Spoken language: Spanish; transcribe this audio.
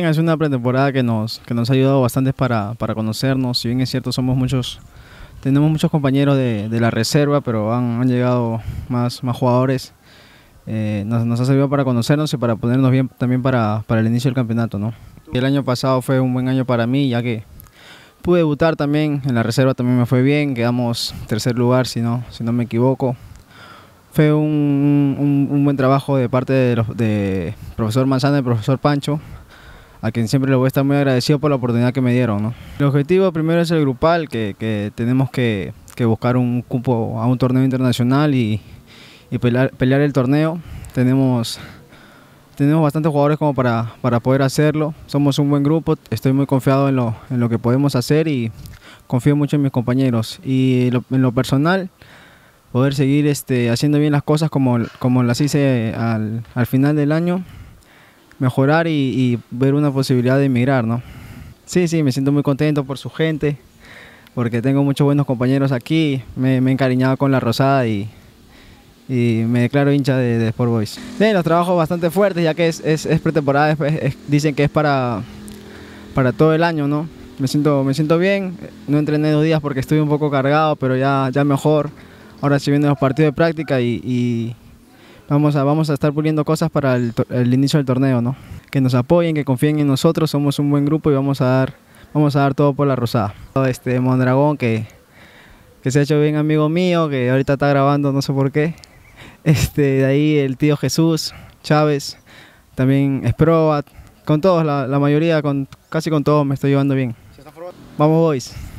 Es una pretemporada que nos, que nos ha ayudado bastante para, conocernos. Si bien es cierto, somos muchos, tenemos muchos compañeros de, la reserva, pero han, llegado más, más jugadores. Eh, nos, ha servido para conocernos y para ponernos bien también para, el inicio del campeonato. ¿no? El año pasado fue un buen año para mí, ya que pude debutar también. En la reserva también me fue bien, quedamos tercer lugar, si no, si no me equivoco. Fue un, buen trabajo de parte del de profesor Manzana y el profesor Pancho a quien siempre le voy a estar muy agradecido por la oportunidad que me dieron. El objetivo primero es el grupal, que, tenemos que, buscar un cupo a un torneo internacional y, pelear, el torneo. Tenemos, tenemos bastantes jugadores como para, poder hacerlo. Somos un buen grupo, estoy muy confiado en lo, que podemos hacer y confío mucho en mis compañeros. Y en lo personal, poder seguir este, haciendo bien las cosas como, como las hice al, al final del año mejorar y, ver una posibilidad de emigrar, ¿no? Sí, sí, me siento muy contento por su gente, porque tengo muchos buenos compañeros aquí, me, he encariñado con la Rosada y, me declaro hincha de, Sport Boys. Sí, los trabajos bastante fuertes, ya que es, pretemporada, dicen que es para, todo el año, ¿no? Me siento, me siento bien, no entrené dos días porque estuve un poco cargado, pero ya, ya mejor. Ahora sí vienen los partidos de práctica y, Vamos a, vamos a estar puliendo cosas para el, inicio del torneo, ¿no? Que nos apoyen, que confíen en nosotros, somos un buen grupo y vamos a dar, vamos a dar todo por la rosada. Este Mondragón que, que se ha hecho bien amigo mío, que ahorita está grabando, no sé por qué. Este, de ahí el tío Jesús, Chávez, también Sprobat, con todos, la, la mayoría, con, casi con todos me estoy llevando bien. Vamos boys.